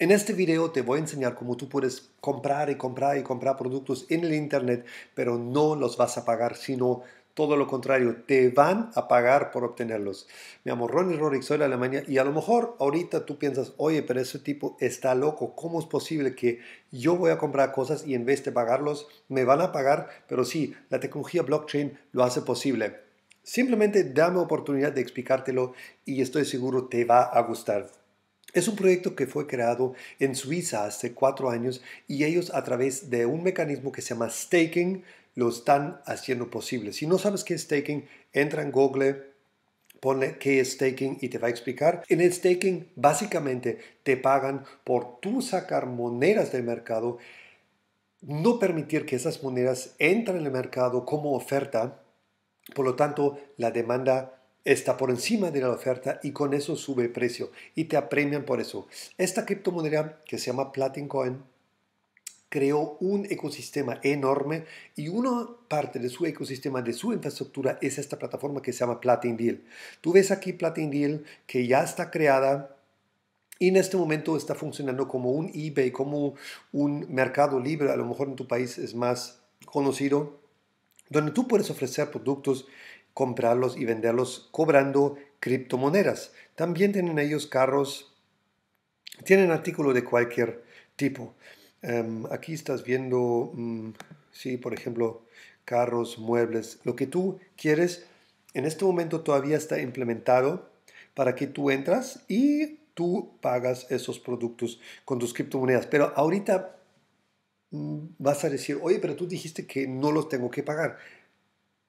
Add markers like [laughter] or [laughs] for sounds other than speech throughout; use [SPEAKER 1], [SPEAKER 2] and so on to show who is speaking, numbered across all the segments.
[SPEAKER 1] En este video te voy a enseñar cómo tú puedes comprar y comprar y comprar productos en el Internet, pero no los vas a pagar, sino todo lo contrario, te van a pagar por obtenerlos. Mi amor, Ronnie Rorick, soy de Alemania y a lo mejor ahorita tú piensas, oye, pero ese tipo está loco, ¿cómo es posible que yo voy a comprar cosas y en vez de pagarlos, me van a pagar? Pero sí, la tecnología blockchain lo hace posible. Simplemente dame oportunidad de explicártelo y estoy seguro te va a gustar. Es un proyecto que fue creado en Suiza hace cuatro años y ellos a través de un mecanismo que se llama staking lo están haciendo posible. Si no sabes qué es staking, entra en Google, pone qué es staking y te va a explicar. En el staking básicamente te pagan por tú sacar monedas del mercado, no permitir que esas monedas entren en el mercado como oferta, por lo tanto la demanda está por encima de la oferta y con eso sube el precio y te apremian por eso. Esta criptomoneda que se llama Platin Coin creó un ecosistema enorme y una parte de su ecosistema, de su infraestructura, es esta plataforma que se llama Platin Deal. Tú ves aquí Platin Deal que ya está creada, y en este momento está funcionando como un eBay, como un mercado libre, a lo mejor en tu país es más conocido, donde tú puedes ofrecer productos comprarlos y venderlos cobrando criptomonedas. También tienen ellos carros, tienen artículos de cualquier tipo. Em, aquí estás viendo, mm, sí, por ejemplo, carros, muebles, lo que tú quieres. En este momento todavía está implementado para que tú entras y tú pagas esos productos con tus criptomonedas. Pero ahorita mm, vas a decir, oye, pero tú dijiste que no los tengo que pagar.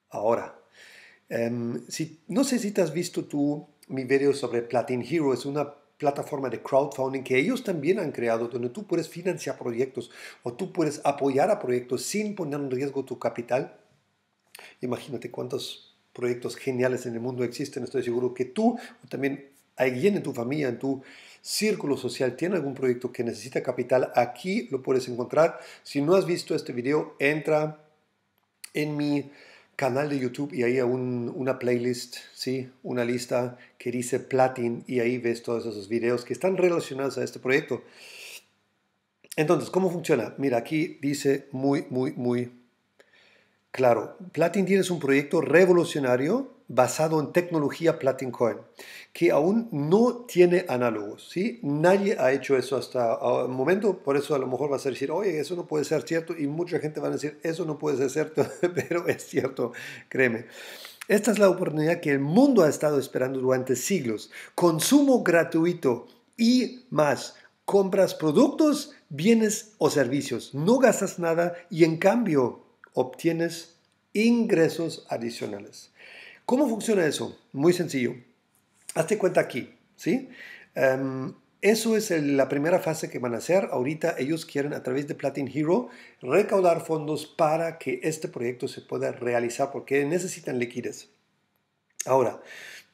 [SPEAKER 1] Ahora, Em, si, no sé si te has visto tú mi video sobre Platin Hero, es una plataforma de crowdfunding que ellos también han creado, donde tú puedes financiar proyectos o tú puedes apoyar a proyectos sin poner en riesgo tu capital. Imagínate cuántos proyectos geniales en el mundo existen. Estoy seguro que tú o también alguien en tu familia, en tu círculo social, tiene algún proyecto que necesita capital. Aquí lo puedes encontrar. Si no has visto este video, entra en mi canal de YouTube y ahí hay un, una playlist, ¿sí? una lista que dice Platin y ahí ves todos esos videos que están relacionados a este proyecto. Entonces, ¿cómo funciona? Mira, aquí dice muy, muy, muy claro. Platin tienes un proyecto revolucionario basado en tecnología Platinum Coin, que aún no tiene análogos. ¿sí? Nadie ha hecho eso hasta el momento, por eso a lo mejor vas a decir, oye, eso no puede ser cierto, y mucha gente va a decir, eso no puede ser cierto, [laughs] pero es cierto, créeme. Esta es la oportunidad que el mundo ha estado esperando durante siglos. Consumo gratuito y más. Compras productos, bienes o servicios. No gastas nada y en cambio obtienes ingresos adicionales. ¿Cómo funciona eso? Muy sencillo. Hazte cuenta aquí, ¿sí? Em, eso es la primera fase que van a hacer. Ahorita ellos quieren a través de Platin Hero recaudar fondos para que este proyecto se pueda realizar porque necesitan liquidez. Ahora,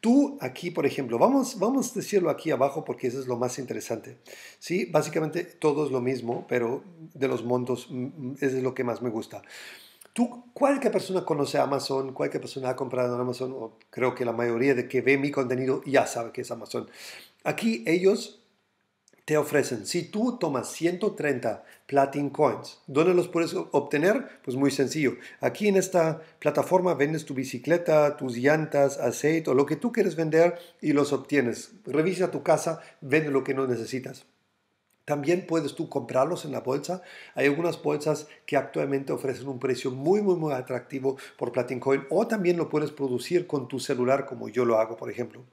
[SPEAKER 1] tú aquí, por ejemplo, vamos, vamos a decirlo aquí abajo porque eso es lo más interesante. ¿sí? Básicamente todo es lo mismo, pero de los montos mm, mm, eso es lo que más me gusta tú, cualquier persona conoce Amazon, cualquier persona ha comprado en Amazon, o creo que la mayoría de que ve mi contenido ya sabe que es Amazon. Aquí ellos te ofrecen, si tú tomas 130 Platin Coins, ¿dónde los puedes obtener? Pues muy sencillo. Aquí en esta plataforma vendes tu bicicleta, tus llantas, aceite o lo que tú quieres vender y los obtienes. Revisa tu casa, vende lo que no necesitas. También puedes tú comprarlos en la bolsa. Hay algunas bolsas que actualmente ofrecen un precio muy, muy, muy atractivo por Platincoin o también lo puedes producir con tu celular como yo lo hago, por ejemplo.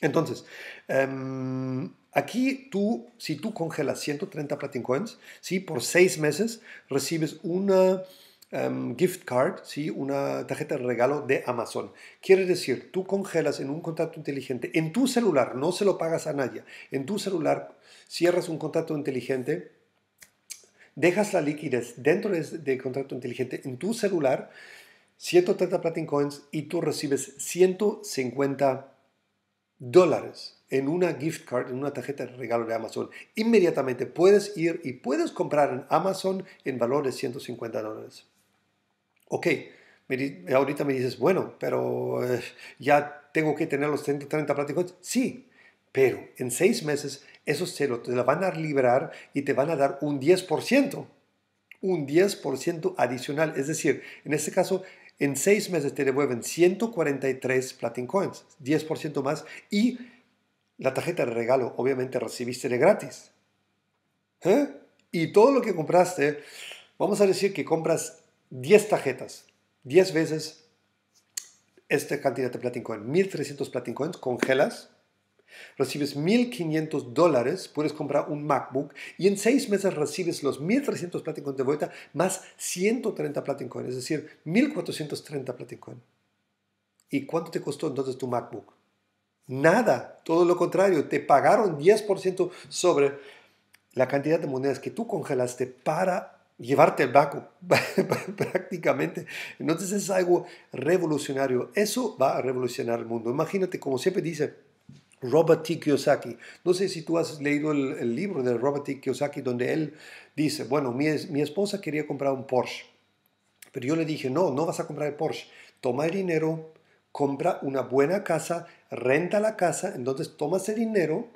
[SPEAKER 1] Entonces, em, aquí tú, si tú congelas 130 Platincoins, Coins, ¿sí? por seis meses recibes una Em, gift card, ¿sí? una tarjeta de regalo de Amazon. Quiere decir, tú congelas en un contrato inteligente, en tu celular, no se lo pagas a nadie, en tu celular cierras un contrato inteligente, dejas la liquidez dentro del de contrato inteligente en tu celular, 130 Platin Coins y tú recibes 150 dólares en una gift card, en una tarjeta de regalo de Amazon. Inmediatamente puedes ir y puedes comprar en Amazon en valor de 150 dólares. Ok, ahorita me dices, bueno, pero eh, ya tengo que tener los 30, 30 Sí, pero en seis meses esos ceros te la van a liberar y te van a dar un 10%, un 10% adicional. Es decir, en este caso, en seis meses te devuelven 143 Platin Coins, 10% más, y la tarjeta de regalo obviamente recibiste de gratis. ¿Eh? Y todo lo que compraste, vamos a decir que compras 10 tarjetas, 10 veces esta cantidad de PlatinCoin. Coin, 1300 PlatinCoins, congelas, recibes 1500 dólares, puedes comprar un MacBook y en 6 meses recibes los 1300 Platin de vuelta más 130 Platin es decir, 1430 Platin ¿Y cuánto te costó entonces tu MacBook? Nada, todo lo contrario, te pagaron 10% sobre la cantidad de monedas que tú congelaste para llevarte el vaco, [laughs] prácticamente. Entonces es algo revolucionario. Eso va a revolucionar el mundo. Imagínate, como siempre dice Robert T. Kiyosaki. No sé si tú has leído el, libro de Robert T. Kiyosaki donde él dice, bueno, mi, mi esposa quería comprar un Porsche, pero yo le dije, no, no vas a comprar el Porsche. Toma el dinero, compra una buena casa, renta la casa, entonces tomas el dinero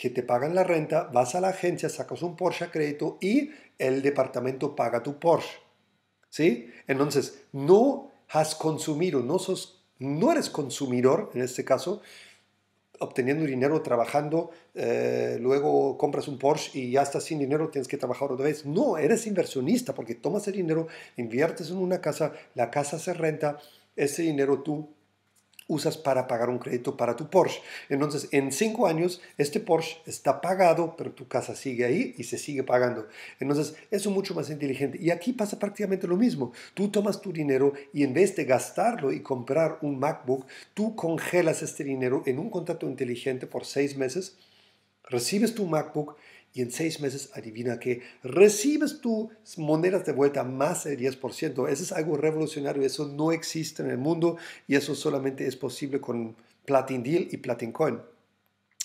[SPEAKER 1] que te pagan la renta, vas a la agencia, sacas un Porsche a crédito y el departamento paga tu Porsche. ¿Sí? Entonces, no has consumido, no, sos, no eres consumidor en este caso, obteniendo dinero trabajando, eh, luego compras un Porsche y ya estás sin dinero, tienes que trabajar otra vez. No, eres inversionista porque tomas el dinero, inviertes en una casa, la casa se renta, ese dinero tú usas para pagar un crédito para tu Porsche. Entonces, en cinco años, este Porsche está pagado, pero tu casa sigue ahí y se sigue pagando. Entonces, eso es mucho más inteligente. Y aquí pasa prácticamente lo mismo. Tú tomas tu dinero y en vez de gastarlo y comprar un MacBook, tú congelas este dinero en un contrato inteligente por seis meses, recibes tu MacBook y en seis meses adivina que recibes tus monedas de vuelta más del 10%. Eso es algo revolucionario, eso no existe en el mundo y eso solamente es posible con Platin Deal y Platin Coin.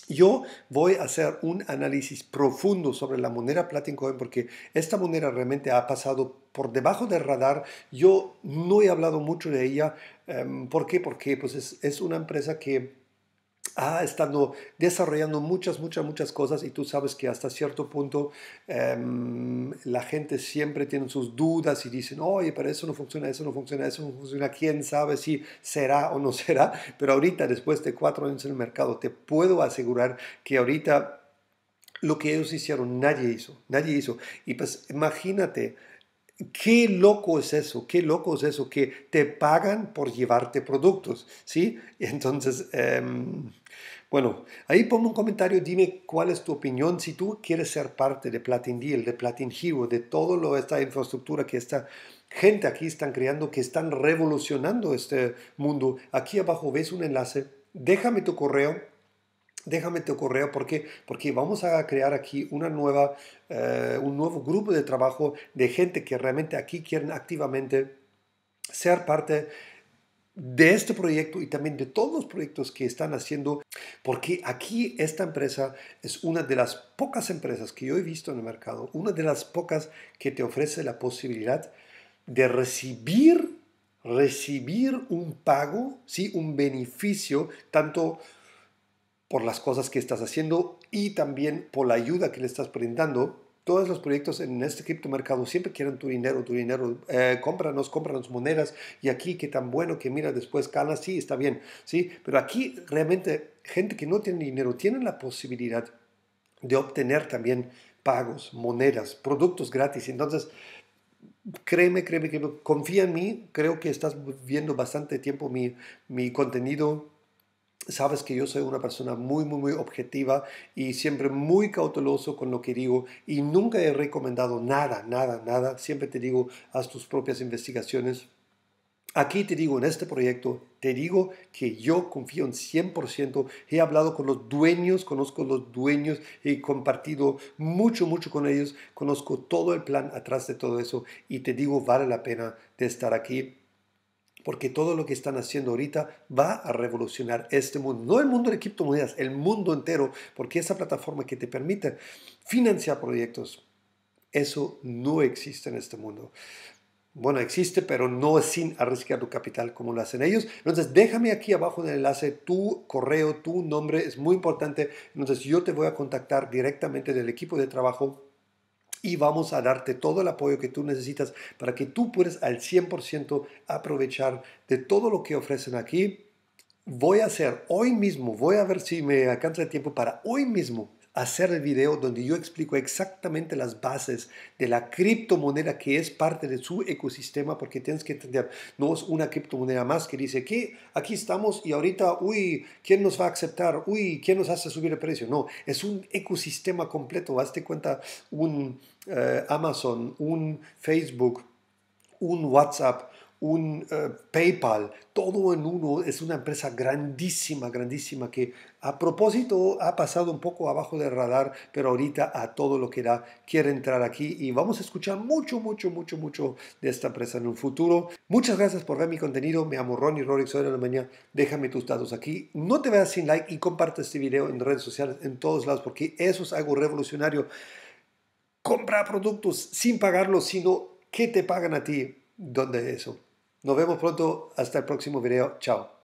[SPEAKER 1] Yo voy a hacer un análisis profundo sobre la moneda Platin Coin porque esta moneda realmente ha pasado por debajo del radar. Yo no he hablado mucho de ella. Em, ¿Por qué? Porque pues es, es una empresa que ha estado desarrollando muchas, muchas, muchas cosas y tú sabes que hasta cierto punto em, la gente siempre tiene sus dudas y dicen, oye, pero eso no funciona, eso no funciona, eso no funciona, quién sabe si será o no [laughs] será, pero ahorita, después de cuatro años en el mercado, te puedo asegurar que ahorita lo que ellos hicieron, nadie hizo, nadie hizo. Y pues imagínate, Qué loco es eso, qué loco es eso, que te pagan por llevarte productos, ¿sí? Entonces, em, bueno, ahí pongo un comentario, dime cuál es tu opinión, si tú quieres ser parte de Platin Deal, de Platin Hero, de toda esta infraestructura que esta gente aquí están creando, que están revolucionando este mundo. Aquí abajo ves un enlace, déjame tu correo, déjame tu correo porque, porque vamos a crear aquí una nueva, eh, un nuevo grupo de trabajo de gente que realmente aquí quieren activamente ser parte de este proyecto y también de todos los proyectos que están haciendo, porque aquí esta empresa es una de las pocas empresas que yo he visto en el mercado, una de las pocas que te ofrece la posibilidad de recibir, recibir un pago, ¿sí? un beneficio, tanto por las cosas que estás haciendo y también por la ayuda que le estás brindando. Todos los proyectos en este criptomercado siempre quieren tu dinero, tu dinero. Eh, cómpranos, cómpranos monedas. Y aquí, qué tan bueno que mira, después ganas, sí, está bien. ¿sí? Pero aquí realmente gente que no tiene dinero tiene la posibilidad de obtener también pagos, monedas, productos gratis. Entonces, créeme, créeme, que confía en mí. Creo que estás viendo bastante tiempo mi, mi contenido sabes que yo soy una persona muy, muy, muy objetiva y siempre muy cauteloso con lo que digo y nunca he recomendado nada, nada, nada. Siempre te digo, haz tus propias investigaciones. Aquí te digo, en este proyecto, te digo que yo confío en 100%. He hablado con los dueños, conozco a los dueños, he compartido mucho, mucho con ellos, conozco todo el plan atrás de todo eso y te digo, vale la pena de estar aquí porque todo lo que están haciendo ahorita va a revolucionar este mundo. No el mundo de criptomonedas, el mundo entero, porque esa plataforma que te permite financiar proyectos, eso no existe en este mundo. Bueno, existe, pero no sin arriesgar tu capital como lo hacen ellos. Entonces, déjame aquí abajo en el enlace tu correo, tu nombre, es muy importante. Entonces, yo te voy a contactar directamente del equipo de trabajo y vamos a darte todo el apoyo que tú necesitas para que tú puedas al 100% aprovechar de todo lo que ofrecen aquí. Voy a hacer hoy mismo, voy a ver si me alcanza el tiempo para hoy mismo hacer el video donde yo explico exactamente las bases de la criptomoneda que es parte de su ecosistema, porque tienes que entender, no es una criptomoneda más que dice que aquí estamos y ahorita, uy, ¿quién nos va a aceptar? Uy, ¿quién nos hace subir el precio? No, es un ecosistema completo, hazte cuenta, un eh, Amazon, un Facebook, un WhatsApp, un eh, PayPal, todo en uno, es una empresa grandísima, grandísima que a propósito ha pasado un poco abajo del radar, pero ahorita a todo lo que da quiere entrar aquí y vamos a escuchar mucho, mucho, mucho, mucho de esta empresa en un futuro. Muchas gracias por ver mi contenido, me amo Ronnie Rorix, soy de la mañana, déjame tus datos aquí, no te veas sin like y comparte este video en redes sociales, en todos lados, porque eso es algo revolucionario. Comprar productos sin pagarlos, sino que te pagan a ti. ¿Dónde eso? Nos vemos pronto. Hasta el próximo video. Chao.